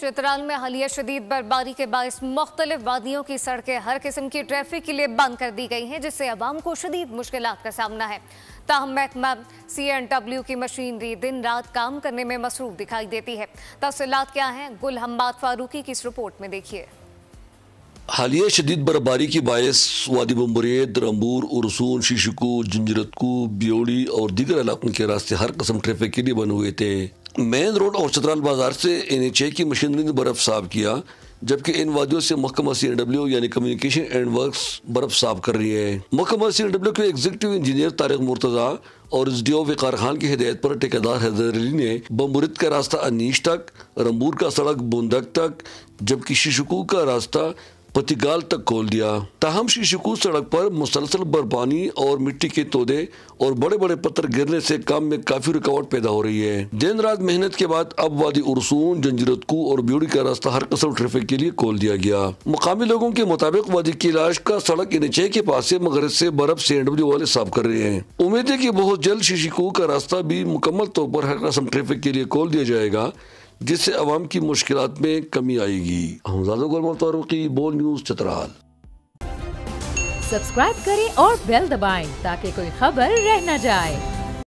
चित्राल में हालिया शदीद बर्फबारी के बायस मुख्तलिफ वादियों की सड़कें हर किस्म की ट्रैफिक के लिए बंद कर दी गई हैं जिससे आवाम को शदीद मुश्किल का सामना है ताहम महकमा सी एन डब्ल्यू की मशीनरी दिन रात काम करने में मसरूफ दिखाई देती है तफसलत क्या हैं गुल हम्बाद फारूकी की इस रिपोर्ट में देखिए हालिया शदीद बर्फबारी की बायस वादी बम्बरेद रंबूर उरसून शीशकू जंजरतकू ब्योड़ी और दीगर इलाकों के रास्ते हर कस्म ट्रैफिक के लिए बन हुए थे मेन रोड और चतराल बाजार से एन एच ए की मशीनरी ने बर्फ साफ किया जबकि इन वादियों से महकमा सी डब्ल्यू यानी कम्युनिकेशन एंड वर्क बर्फ साफ कर रही है महकमा सी डब्ल्यू के एग्जीक्यूटिव इंजीनियर तारिक मुर्तजा और S D O Waqar Khan की हिदायत पर ठेकेदार हैदर अली ने बमुरद का रास्ता अनीश तक रंबूर का सड़क बोंदक तक जबकि शिशुकू का रास्ता पतिगाल तक खोल दिया ताहम शीशुकू सड़क पर मुसलसल बर्फानी और मिट्टी के तोदे और बड़े बड़े पत्थर गिरने से काम में काफी रुकावट पैदा हो रही है दिन रात मेहनत के बाद अब वादी उर्सून जंजीरतकू और ब्यूडी का रास्ता हर कसम ट्रैफिक के लिए खोल दिया गया मुकामी लोगों के मुताबिक वादी की लाश का सड़क इनचे के पास से मगरब से बर्फ से एनडब्ल्यू वाले साफ कर रहे हैं उम्मीद है की बहुत जल्द शीशीकू का रास्ता भी मुकम्मल तौर पर हर कसम ट्रैफिक के लिए खोल दिया जाएगा जिससे आवाम की मुश्किल में कमी आएगी हमजादा बोल न्यूज चतराल सब्सक्राइब करें और बेल दबाएं ताकि कोई खबर रह न जाए